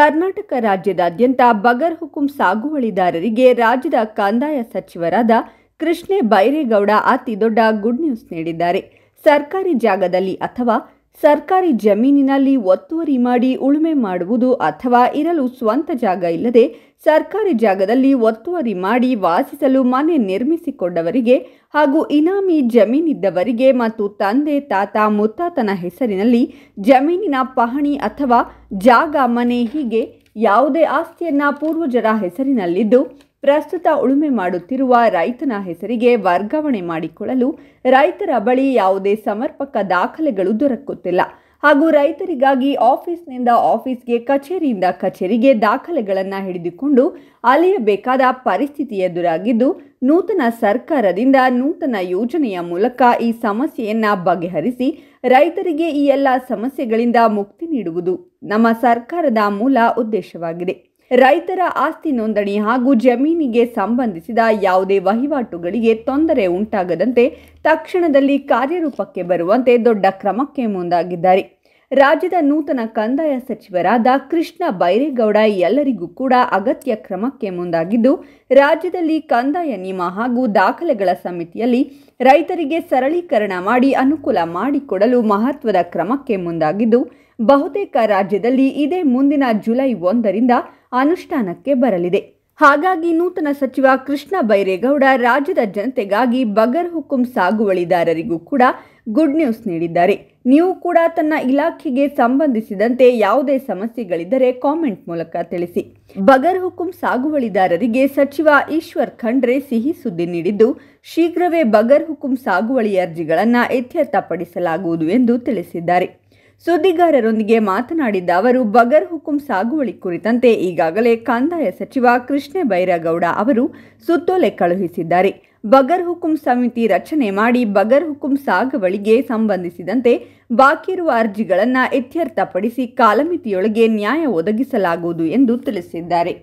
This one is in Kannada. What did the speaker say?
ಕರ್ನಾಟಕ ರಾಜ್ಯದಾದ್ಯಂತ ಬಗರ್ ಹುಕುಂ ಸಾಗುವಳಿದಾರರಿಗೆ ರಾಜ್ಯದ ಕಂದಾಯ ಸಚಿವರಾದ ಕೃಷ್ಣೆ ಬೈರೇಗೌಡ ಅತಿ ದೊಡ್ಡ ಗುಡ್ ನ್ಯೂಸ್ ನೀಡಿದ್ದಾರೆ ಸರ್ಕಾರಿ ಜಾಗದಲ್ಲಿ ಅಥವಾ ಸರ್ಕಾರಿ ಜಮೀನಿನಲ್ಲಿ ಒತ್ತುವರಿ ಮಾಡಿ ಉಳುಮೆ ಮಾಡುವುದು ಅಥವಾ ಇರಲು ಸ್ವಂತ ಜಾಗ ಇಲ್ಲದೆ ಸರ್ಕಾರಿ ಜಾಗದಲ್ಲಿ ಒತ್ತುವರಿ ಮಾಡಿ ವಾಸಿಸಲು ಮನೆ ನಿರ್ಮಿಸಿಕೊಂಡವರಿಗೆ ಹಾಗೂ ಇನಾಮಿ ಜಮೀನಿದ್ದವರಿಗೆ ಮತ್ತು ತಂದೆ ತಾತ ಮುತ್ತಾತನ ಹೆಸರಿನಲ್ಲಿ ಜಮೀನಿನ ಪಹಣಿ ಅಥವಾ ಜಾಗ ಮನೆ ಹೀಗೆ ಯಾವುದೇ ಆಸ್ತಿಯನ್ನು ಪೂರ್ವಜರ ಹೆಸರಿನಲ್ಲಿದ್ದು ಪ್ರಸ್ತುತ ಉಳುಮೆ ಮಾಡುತ್ತಿರುವ ರೈತನ ಹೆಸರಿಗೆ ವರ್ಗಾವಣೆ ಮಾಡಿಕೊಳ್ಳಲು ರೈತರ ಬಳಿ ಯಾವುದೇ ಸಮರ್ಪಕ ದಾಖಲೆಗಳು ದೊರಕುತ್ತಿಲ್ಲ ಹಾಗೂ ರೈತರಿಗಾಗಿ ಆಫೀಸ್ನಿಂದ ಆಫೀಸ್ಗೆ ಕಚೇರಿಯಿಂದ ಕಚೇರಿಗೆ ದಾಖಲೆಗಳನ್ನು ಹಿಡಿದುಕೊಂಡು ಅಲೆಯಬೇಕಾದ ಪರಿಸ್ಥಿತಿ ಎದುರಾಗಿದ್ದು ನೂತನ ಸರ್ಕಾರದಿಂದ ನೂತನ ಯೋಜನೆಯ ಮೂಲಕ ಈ ಸಮಸ್ಯೆಯನ್ನು ಬಗೆಹರಿಸಿ ರೈತರಿಗೆ ಈ ಎಲ್ಲ ಸಮಸ್ಯೆಗಳಿಂದ ಮುಕ್ತಿ ನೀಡುವುದು ನಮ್ಮ ಸರ್ಕಾರದ ಮೂಲ ಉದ್ದೇಶವಾಗಿದೆ ರೈತರ ಆಸ್ತಿ ನೋಂದಣಿ ಹಾಗೂ ಜಮೀನಿಗೆ ಸಂಬಂಧಿಸಿದ ಯಾವುದೇ ವಹಿವಾಟುಗಳಿಗೆ ತೊಂದರೆ ಉಂಟಾಗದಂತೆ ತಕ್ಷಣದಲ್ಲಿ ಕಾರ್ಯರೂಪಕ್ಕೆ ಬರುವಂತೆ ದೊಡ್ಡ ಕ್ರಮಕ್ಕೆ ಮುಂದಾಗಿದ್ದಾರೆ ರಾಜ್ಯದ ನೂತನ ಕಂದಾಯ ಸಚಿವರಾದ ಕೃಷ್ಣ ಬೈರೇಗೌಡ ಎಲ್ಲರಿಗೂ ಕೂಡ ಅಗತ್ಯ ಕ್ರಮಕ್ಕೆ ಮುಂದಾಗಿದ್ದು ರಾಜ್ಯದಲ್ಲಿ ಕಂದಾಯ ನಿಯಮ ಹಾಗೂ ದಾಖಲೆಗಳ ಸಮಿತಿಯಲ್ಲಿ ರೈತರಿಗೆ ಸರಳೀಕರಣ ಮಾಡಿ ಅನುಕೂಲ ಮಾಡಿಕೊಡಲು ಮಹತ್ವದ ಕ್ರಮಕ್ಕೆ ಮುಂದಾಗಿದ್ದು ಬಹುತೇಕ ರಾಜ್ಯದಲ್ಲಿ ಇದೇ ಮುಂದಿನ ಜುಲೈ ಒಂದರಿಂದ ಅನುಷ್ಠಾನಕ್ಕೆ ಬರಲಿದೆ ಹಾಗಾಗಿ ನೂತನ ಸಚಿವ ಕೃಷ್ಣ ಬೈರೇಗೌಡ ರಾಜ್ಯದ ಜನತೆಗಾಗಿ ಬಗರ್ ಹುಕುಂ ಸಾಗುವಳಿದಾರರಿಗೂ ಕೂಡ ಗುಡ್ ನ್ಯೂಸ್ ನೀಡಿದ್ದಾರೆ ನೀವು ಕೂಡ ತನ್ನ ಇಲಾಖೆಗೆ ಸಂಬಂಧಿಸಿದಂತೆ ಯಾವುದೇ ಸಮಸ್ಯೆಗಳಿದ್ದರೆ ಕಾಮೆಂಟ್ ಮೂಲಕ ತಿಳಿಸಿ ಬಗರ್ ಹುಕುಂ ಸಾಗುವಳಿದಾರರಿಗೆ ಸಚಿವ ಈಶ್ವರ್ ಖಂಡ್ರೆ ಸಿಹಿ ಸುದ್ದಿ ನೀಡಿದ್ದು ಶೀಘ್ರವೇ ಬಗರ್ ಹುಕುಂ ಸಾಗುವಳಿ ಅರ್ಜಿಗಳನ್ನು ಇತ್ಯರ್ಥಪಡಿಸಲಾಗುವುದು ಎಂದು ತಿಳಿಸಿದ್ದಾರೆ ಸುದ್ದಿಗಾರರೊಂದಿಗೆ ಮಾತನಾಡಿದ್ದ ಅವರು ಬಗರ್ ಹುಕುಂ ಸಾಗುವಳಿ ಕುರಿತಂತೆ ಈಗಾಗಲೇ ಕಂದಾಯ ಸಚಿವ ಕೃಷ್ಣ ಬೈರಗೌಡ ಅವರು ಸುತ್ತೋಲೆ ಕಳುಹಿಸಿದ್ದಾರೆ ಬಗರ್ ಹುಕುಂ ಸಮಿತಿ ರಚನೆ ಮಾಡಿ ಬಗರ್ ಹುಕುಂ ಸಾಗುವಳಿಗೆ ಸಂಬಂಧಿಸಿದಂತೆ ಬಾಕಿ ಇರುವ ಅರ್ಜಿಗಳನ್ನು ಇತ್ಯರ್ಥಪಡಿಸಿ ಕಾಲಮಿತಿಯೊಳಗೆ ನ್ಯಾಯ ಒದಗಿಸಲಾಗುವುದು ಎಂದು ತಿಳಿಸಿದ್ದಾರೆ